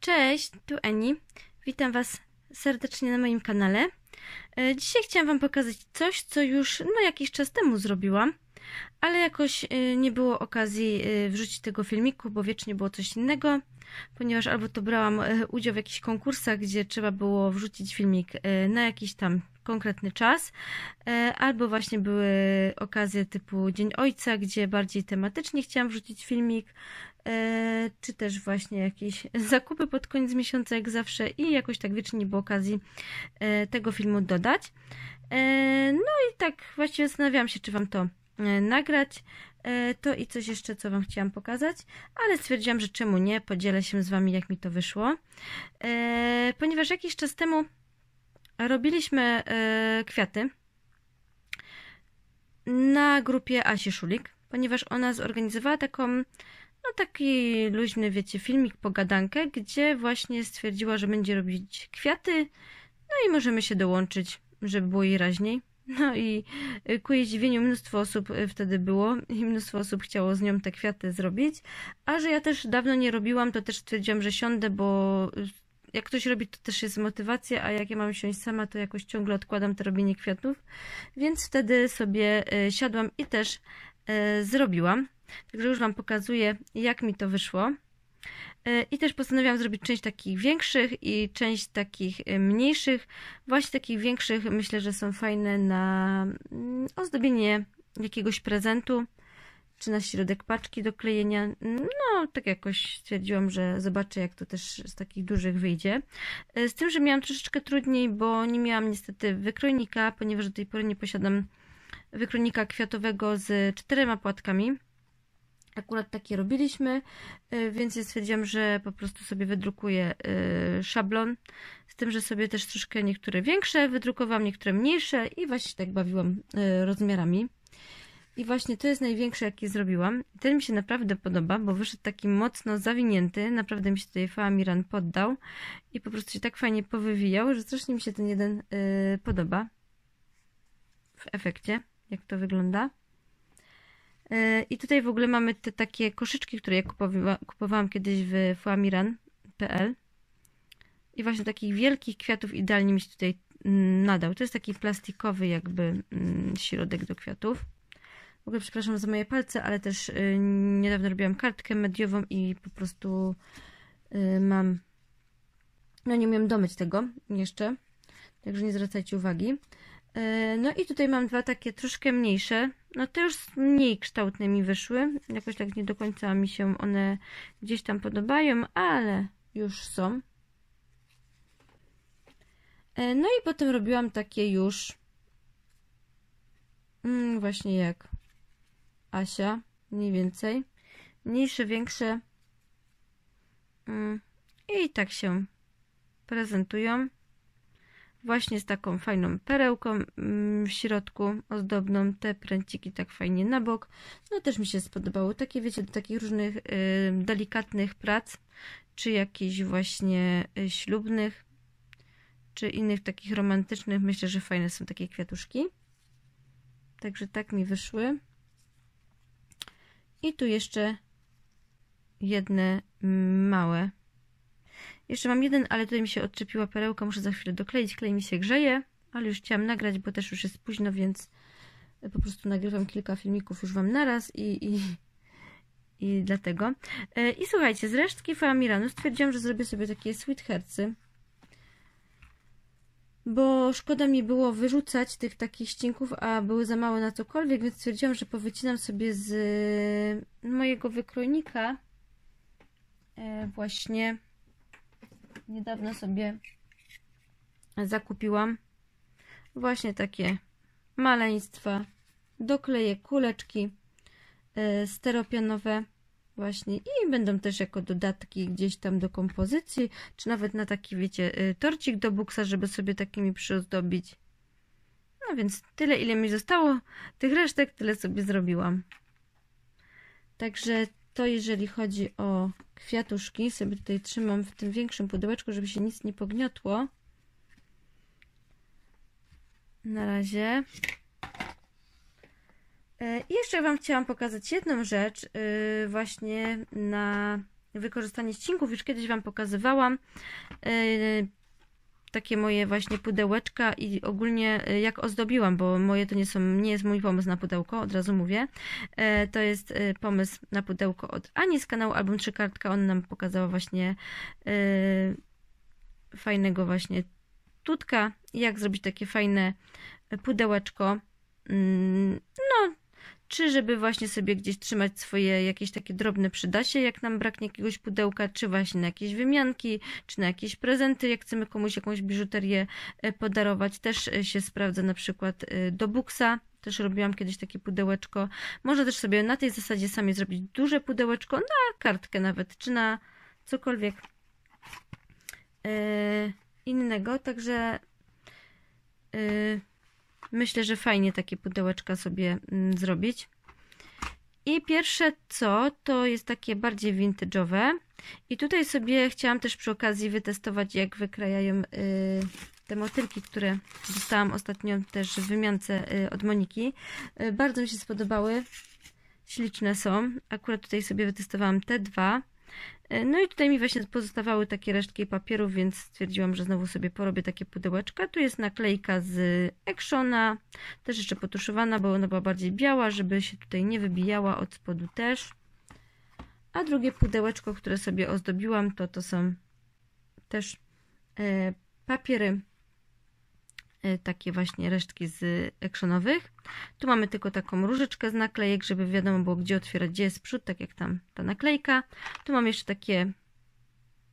Cześć, tu Eni. Witam Was serdecznie na moim kanale. E, dzisiaj chciałam Wam pokazać coś, co już no, jakiś czas temu zrobiłam, ale jakoś e, nie było okazji e, wrzucić tego filmiku, bo wiecznie było coś innego, ponieważ albo to brałam udział w jakichś konkursach, gdzie trzeba było wrzucić filmik na jakiś tam konkretny czas, e, albo właśnie były okazje typu Dzień Ojca, gdzie bardziej tematycznie chciałam wrzucić filmik, e, czy też właśnie jakieś zakupy pod koniec miesiąca, jak zawsze, i jakoś tak wiecznie nie było okazji e, tego filmu dodać. No i tak właśnie zastanawiałam się, czy Wam to nagrać. To i coś jeszcze, co Wam chciałam pokazać, ale stwierdziłam, że czemu nie, podzielę się z Wami, jak mi to wyszło. Ponieważ jakiś czas temu robiliśmy e, kwiaty na grupie Asi Szulik, ponieważ ona zorganizowała taką, no taki luźny, wiecie, filmik, pogadankę, gdzie właśnie stwierdziła, że będzie robić kwiaty, no i możemy się dołączyć, żeby było jej raźniej. No i e, ku jej zdziwieniu mnóstwo osób e, wtedy było i mnóstwo osób chciało z nią te kwiaty zrobić. A że ja też dawno nie robiłam, to też stwierdziłam, że siądę, bo jak ktoś robi, to też jest motywacja, a jak ja mam siąść sama, to jakoś ciągle odkładam to robienie kwiatów, więc wtedy sobie e, siadłam i też e, zrobiłam. Także już Wam pokazuję, jak mi to wyszło. E, I też postanowiłam zrobić część takich większych i część takich mniejszych. Właśnie takich większych myślę, że są fajne na mm, ozdobienie jakiegoś prezentu czy na środek paczki do klejenia. No, tak jakoś stwierdziłam, że zobaczę, jak to też z takich dużych wyjdzie. E, z tym, że miałam troszeczkę trudniej, bo nie miałam niestety wykrojnika, ponieważ do tej pory nie posiadam wykrojnika kwiatowego z czterema płatkami. Akurat takie robiliśmy, e, więc ja stwierdziłam, że po prostu sobie wydrukuję e, szablon. Z tym, że sobie też troszkę niektóre większe wydrukowałam, niektóre mniejsze i właśnie tak bawiłam rozmiarami. I właśnie to jest największy, jaki zrobiłam. Ten mi się naprawdę podoba, bo wyszedł taki mocno zawinięty. Naprawdę mi się tutaj Faamiran poddał i po prostu się tak fajnie powywijał, że strasznie mi się ten jeden yy, podoba. W efekcie, jak to wygląda. Yy, I tutaj w ogóle mamy te takie koszyczki, które ja kupowa kupowałam kiedyś w faamiran.pl. I właśnie takich wielkich kwiatów idealnie mi się tutaj mm, nadał. To jest taki plastikowy jakby mm, środek do kwiatów. W ogóle przepraszam za moje palce, ale też y, niedawno robiłam kartkę mediową i po prostu y, mam... No nie umiem domyć tego jeszcze, także nie zwracajcie uwagi. Y, no i tutaj mam dwa takie troszkę mniejsze, no te już mniej kształtne mi wyszły, jakoś tak nie do końca mi się one gdzieś tam podobają, ale już są. No i potem robiłam takie już, mm, właśnie jak Asia, mniej więcej. Mniejsze, większe. Mm, I tak się prezentują. Właśnie z taką fajną perełką mm, w środku, ozdobną. Te pręciki tak fajnie na bok. No też mi się spodobało. Takie, wiecie, do takich różnych y, delikatnych prac, czy jakichś właśnie y, ślubnych, czy innych takich romantycznych. Myślę, że fajne są takie kwiatuszki. Także tak mi wyszły. I tu jeszcze jedne małe. Jeszcze mam jeden, ale tutaj mi się odczepiła perełka, muszę za chwilę dokleić. Klej mi się grzeje, ale już chciałam nagrać, bo też już jest późno, więc po prostu nagrywam kilka filmików już Wam naraz i, i, i dlatego. E, I słuchajcie, z resztki Famiranu no stwierdziłam, że zrobię sobie takie sweet hercy bo szkoda mi było wyrzucać tych takich ścinków, a były za małe na cokolwiek, więc stwierdziłam, że powycinam sobie z y, mojego wykrojnika y, właśnie niedawno sobie zakupiłam właśnie takie maleństwa, dokleję kuleczki y, steropianowe Właśnie i będą też jako dodatki gdzieś tam do kompozycji, czy nawet na taki, wiecie, y, torcik do buksa, żeby sobie takimi przyozdobić. No więc tyle, ile mi zostało tych resztek, tyle sobie zrobiłam. Także to jeżeli chodzi o kwiatuszki, sobie tutaj trzymam w tym większym pudełeczku, żeby się nic nie pogniotło. Na razie. E, I jeszcze Wam chciałam pokazać jedną rzecz, e, właśnie na wykorzystanie ścinków. Już kiedyś Wam pokazywałam e, takie moje właśnie pudełeczka i ogólnie jak ozdobiłam, bo moje to nie są, nie jest mój pomysł na pudełko, od razu mówię. To jest pomysł na pudełko od Ani z kanału Album 3 Kartka. on nam pokazała właśnie fajnego właśnie tutka, jak zrobić takie fajne pudełeczko. Mm, no, czy żeby właśnie sobie gdzieś trzymać swoje jakieś takie drobne przydasie, jak nam braknie jakiegoś pudełka, czy właśnie na jakieś wymianki, czy na jakieś prezenty, jak chcemy komuś jakąś biżuterię e, podarować, też e, się sprawdza na przykład e, do buksa. Też robiłam kiedyś takie pudełeczko. Może też sobie na tej zasadzie sami zrobić duże pudełeczko, na kartkę nawet, czy na cokolwiek innego. Także Myślę, że fajnie takie pudełeczka sobie mm, zrobić. I pierwsze co, to jest takie bardziej vintage'owe. I tutaj sobie chciałam też przy okazji wytestować, jak wykrajają y, te motylki, które dostałam ostatnio też w wymiance y, od Moniki. Y, bardzo mi się spodobały. Śliczne są. Akurat tutaj sobie wytestowałam te dwa. E, no i tutaj mi właśnie pozostawały takie resztki papierów, więc stwierdziłam, że znowu sobie porobię takie pudełeczka. Tu jest naklejka z Actiona, też jeszcze potuszowana, bo ona była bardziej biała, żeby się tutaj nie wybijała od spodu też. A drugie pudełeczko, które sobie ozdobiłam, to to są też e, papiery Y, takie właśnie resztki z actionowych. Tu mamy tylko taką różyczkę z naklejek, żeby wiadomo było gdzie otwierać, gdzie jest przód, tak jak tam ta naklejka. Tu mam jeszcze takie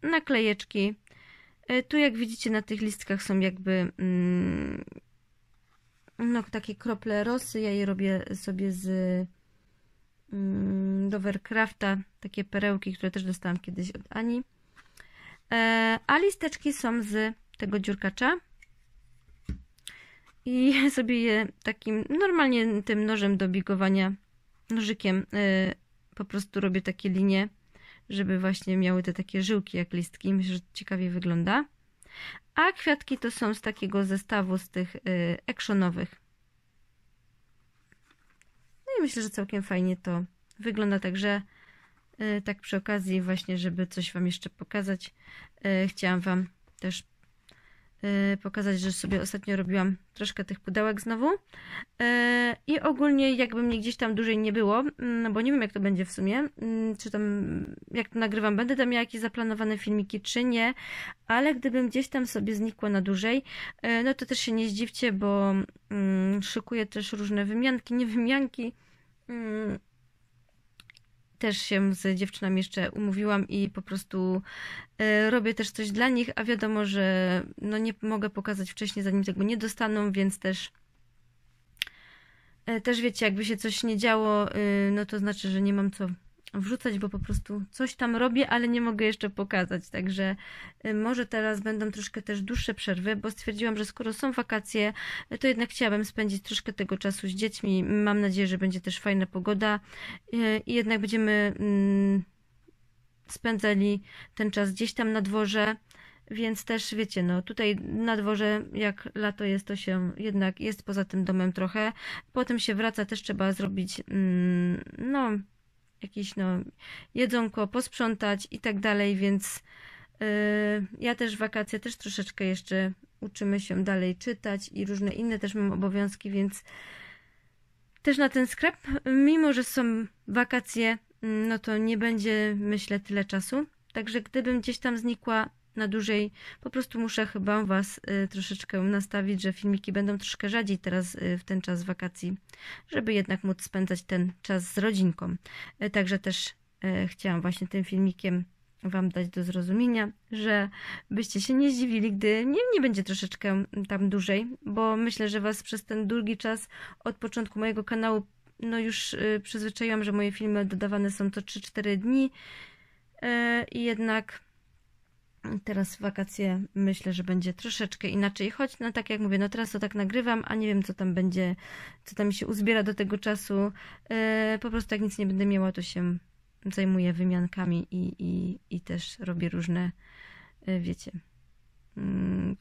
naklejeczki. Y, tu jak widzicie na tych listkach są jakby mm, no, takie krople rosy. Ja je robię sobie z mm, Dovercrafta. Takie perełki, które też dostałam kiedyś od Ani. E, a listeczki są z tego dziurkacza i sobie je takim normalnie tym nożem do bigowania, nożykiem y, po prostu robię takie linie, żeby właśnie miały te takie żyłki jak listki. Myślę, że ciekawie wygląda. A kwiatki to są z takiego zestawu z tych y, actionowych. No i myślę, że całkiem fajnie to wygląda, także y, tak przy okazji właśnie, żeby coś Wam jeszcze pokazać, chciałam Wam też Y, pokazać, że sobie ostatnio robiłam troszkę tych pudełek znowu. Y, I ogólnie jakby mnie gdzieś tam dłużej nie było, no bo nie wiem jak to będzie w sumie, mm, czy tam jak to nagrywam, będę tam miała jakieś zaplanowane filmiki czy nie, ale gdybym gdzieś tam sobie znikła na dłużej, y, no to też się nie zdziwcie, bo mm, szykuję też różne wymianki, niewymianki, też się z dziewczynami jeszcze umówiłam i po prostu e, robię też coś dla nich, a wiadomo, że no nie mogę pokazać wcześniej, zanim tego nie dostaną, więc też e, też wiecie, jakby się coś nie działo, e, no to znaczy, że nie mam co wrzucać, bo po prostu coś tam robię, ale nie mogę jeszcze pokazać. Także y, może teraz będą troszkę też dłuższe przerwy, bo stwierdziłam, że skoro są wakacje, to jednak chciałabym spędzić troszkę tego czasu z dziećmi. Mam nadzieję, że będzie też fajna pogoda y, i jednak będziemy mm, spędzali ten czas gdzieś tam na dworze. Więc też wiecie, no tutaj na dworze, jak lato jest, to się jednak jest poza tym domem trochę. Potem się wraca, też trzeba zrobić, mm, no, jakieś no, jedzonko posprzątać i tak dalej, więc y, ja też wakacje też troszeczkę jeszcze uczymy się dalej czytać i różne inne też mam obowiązki, więc też na ten sklep, mimo że są wakacje, no to nie będzie myślę tyle czasu. Także gdybym gdzieś tam znikła na dłużej. Po prostu muszę chyba Was y, troszeczkę nastawić, że filmiki będą troszkę rzadziej teraz y, w ten czas wakacji, żeby jednak móc spędzać ten czas z rodzinką. Y, także też chciałam właśnie tym filmikiem Wam dać do zrozumienia, że byście się nie zdziwili, gdy nie, nie będzie troszeczkę mm, tam dłużej, bo myślę, że Was przez ten długi czas od początku mojego kanału no już przyzwyczaiłam, że moje filmy dodawane są to 3-4 dni i jednak teraz w wakacje myślę, że będzie troszeczkę inaczej, choć no tak jak mówię, no teraz to tak nagrywam, a nie wiem co tam będzie, co tam się uzbiera do tego czasu. Yy, po prostu jak nic nie będę miała, to się zajmuję wymiankami i, i, i też robię różne, yy, wiecie, yy,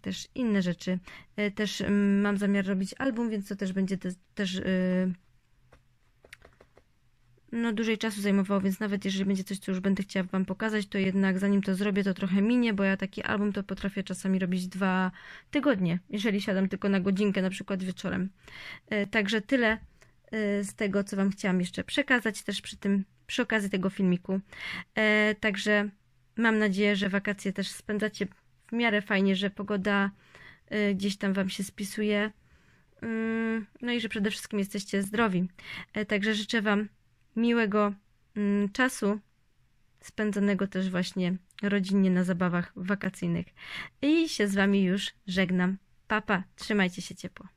też inne rzeczy. E, też mm, mam zamiar robić album, więc to też będzie te, też no, dłużej czasu zajmowało, więc nawet jeżeli będzie coś, co już będę chciała Wam pokazać, to jednak zanim to zrobię, to trochę minie, bo ja taki album to potrafię czasami robić dwa tygodnie, jeżeli siadam tylko na godzinkę, na przykład wieczorem. E, także tyle e, z tego, co Wam chciałam jeszcze przekazać też przy tym, przy okazji tego filmiku. E, także mam nadzieję, że wakacje też spędzacie w miarę fajnie, że pogoda gdzieś tam Wam się spisuje. Mm, no i że przede wszystkim jesteście zdrowi. Także życzę Wam miłego mm, czasu spędzonego też właśnie rodzinnie na zabawach wakacyjnych. I się z Wami już żegnam. Papa, trzymajcie się ciepło.